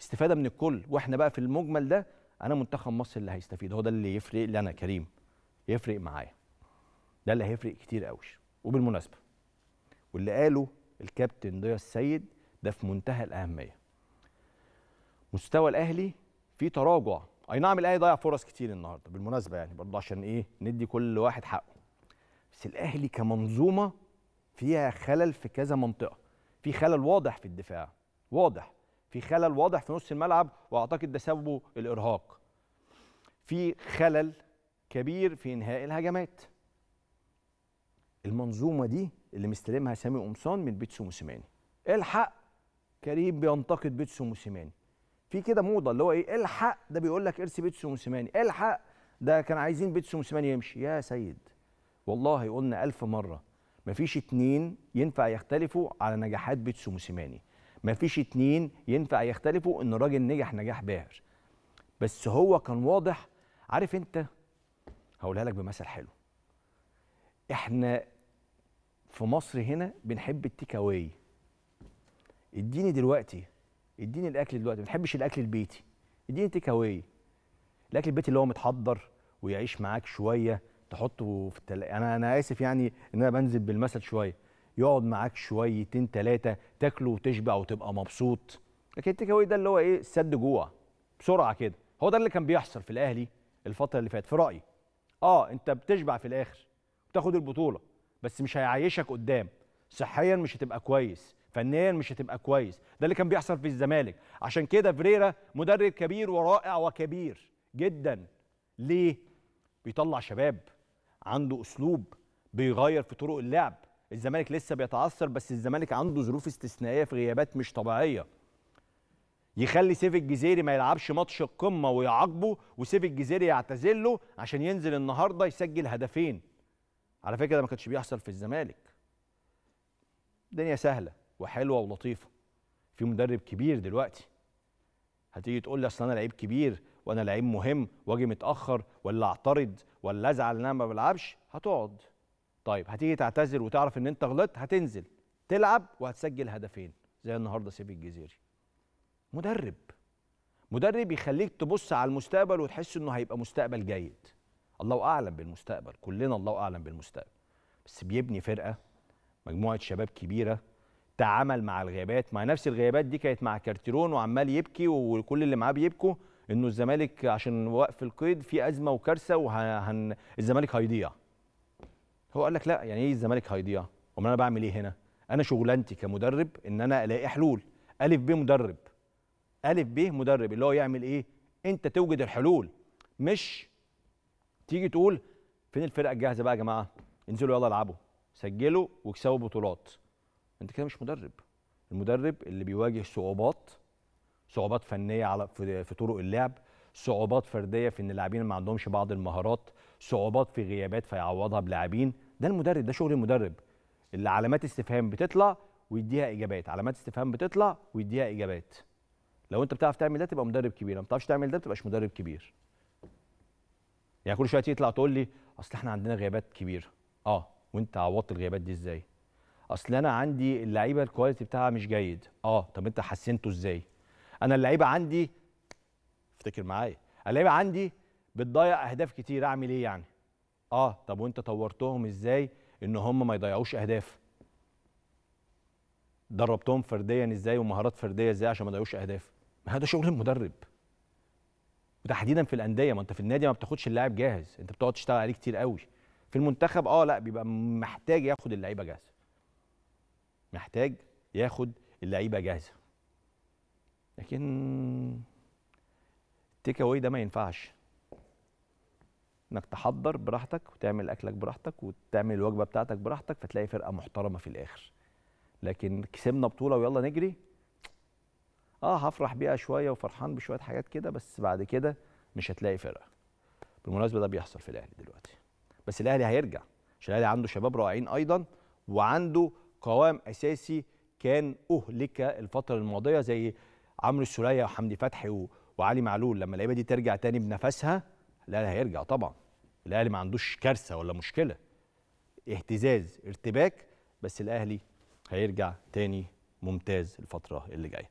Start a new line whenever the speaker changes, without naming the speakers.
استفاده من الكل واحنا بقى في المجمل ده انا منتخب مصر اللي هيستفيد هو ده اللي يفرق لي انا كريم يفرق معايا ده اللي هيفرق كتير قوي وبالمناسبه واللي قاله الكابتن ضياء السيد ده في منتهى الاهميه مستوى الاهلي في تراجع اي نعم الاهلي ضيع فرص كتير النهارده بالمناسبه يعني برضه عشان ايه ندي كل واحد حقه بس الاهلي كمنظومه فيها خلل في كذا منطقه في خلل واضح في الدفاع واضح في خلل واضح في نص الملعب واعتقد ده سببه الارهاق في خلل كبير في انهاء الهجمات المنظومه دي اللي مستلمها سامي قمصان من بيتسو موسيماني الحق كريم بينتقد بيتسو موسيماني في كده موضه اللي هو ايه الحق ده بيقول لك ارسي بيتسو موسيماني الحق ده كان عايزين بيتسو موسيماني يمشي يا سيد والله قلنا ألف مره مفيش اتنين ينفع يختلفوا على نجاحات بيتسو موسيماني مفيش اتنين ينفع يختلفوا ان الراجل نجح نجاح باهر بس هو كان واضح عارف انت هقولها لك بمثل حلو احنا في مصر هنا بنحب التيك اواي اديني دلوقتي اديني الاكل دلوقتي ما بنحبش الاكل البيتي اديني تيك اواي الاكل البيتي اللي هو متحضر ويعيش معاك شويه تحطه في التلاجه انا انا اسف يعني ان انا بنزل بالمثل شويه يقعد معاك شويتين ثلاثه تاكله وتشبع وتبقى مبسوط لكن التيك اواي ده اللي هو ايه سد جوع بسرعه كده هو ده اللي كان بيحصل في الاهلي الفتره اللي فاتت في رايي اه انت بتشبع في الاخر بتاخد البطوله بس مش هيعيشك قدام صحيا مش هتبقى كويس فنيا مش هتبقى كويس ده اللي كان بيحصل في الزمالك عشان كده فريرا مدرب كبير ورائع وكبير جدا ليه بيطلع شباب عنده اسلوب بيغير في طرق اللعب الزمالك لسه بيتعثر بس الزمالك عنده ظروف استثنائيه في غيابات مش طبيعيه يخلي سيف الجزيري ما يلعبش ماتش القمه ويعاقبه وسيف الجزيري يعتزل له عشان ينزل النهارده يسجل هدفين على فكره ده ما كانش بيحصل في الزمالك الدنيا سهله وحلوه ولطيفه في مدرب كبير دلوقتي هتيجي تقول لي اصل انا لعيب كبير وانا لعيب مهم واجي متاخر ولا اعترض ولا ازعل ان انا ما بلعبش هتقعد طيب هتيجي تعتذر وتعرف ان انت غلطت هتنزل تلعب وهتسجل هدفين زي النهارده سيب الجزيري مدرب مدرب يخليك تبص على المستقبل وتحس انه هيبقى مستقبل جيد الله اعلم بالمستقبل كلنا الله اعلم بالمستقبل بس بيبني فرقه مجموعه شباب كبيره تعامل مع الغيابات مع نفس الغيابات دي كانت مع كارتيرون وعمال يبكي وكل اللي معاه بيبكوا انه الزمالك عشان وقف القيد في ازمه وكارثه وهن الزمالك هيضيع هو قال لك لا يعني ايه الزمالك هيضيع امال انا بعمل ايه هنا انا شغلانتي كمدرب ان انا الاقي حلول الف ب مدرب الف ب مدرب اللي هو يعمل ايه انت توجد الحلول مش تيجي تقول فين الفرقه الجاهزه بقى يا جماعه انزلوا يلا العبوا سجلوا واكسبوا بطولات انت كده مش مدرب المدرب اللي بيواجه صعوبات صعوبات فنيه على في طرق اللعب صعوبات فرديه في ان اللاعبين ما عندهمش بعض المهارات صعوبات في غيابات فيعوضها بلاعبين ده المدرب ده شغل المدرب اللي علامات استفهام بتطلع ويديها اجابات علامات استفهام بتطلع ويديها اجابات لو انت بتعرف تعمل ده تبقى مدرب كبير لو ما بتعرفش تعمل ده تبقاش مدرب كبير يعني كل شويه يطلع تقول لي اصل احنا عندنا غيابات كبيره اه وانت عوضت الغيابات دي ازاي اصل انا عندي اللعيبه الكواليتي بتاعها مش جيد اه طب انت حسنته ازاي انا اللعيبه عندي افتكر معايا اللعيبه عندي بتضيع اهداف كتير اعمل ايه يعني اه طب وانت طورتهم ازاي ان هم ما يضيعوش اهداف دربتهم فرديا ازاي ومهارات فرديه ازاي عشان ما يضيعوش اهداف ما هذا شغل المدرب وتحديدا في الانديه ما انت في النادي ما بتاخدش اللاعب جاهز انت بتقعد تشتغل عليه كتير قوي في المنتخب اه لا بيبقى محتاج ياخد اللعيبه جاهزه محتاج ياخد اللعيبه جاهزه لكن التيك اواي ده ما ينفعش انك تحضر براحتك وتعمل اكلك براحتك وتعمل الوجبه بتاعتك براحتك فتلاقي فرقه محترمه في الاخر لكن كسبنا بطوله ويلا نجري اه هفرح بيها شويه وفرحان بشويه حاجات كده بس بعد كده مش هتلاقي فرقه بالمناسبه ده بيحصل في الاهلي دلوقتي بس الاهلي هيرجع عشان الاهلي عنده شباب رائعين ايضا وعنده قوام اساسي كان اهلك الفتره الماضيه زي عمرو السوليه وحمدي فتحي وعلي معلول لما اللعيبه دي ترجع تاني بنفسها الاهلي هيرجع طبعا الاهلي ما عندوش كارثه ولا مشكله اهتزاز ارتباك بس الاهلي هيرجع تاني ممتاز الفتره اللي جايه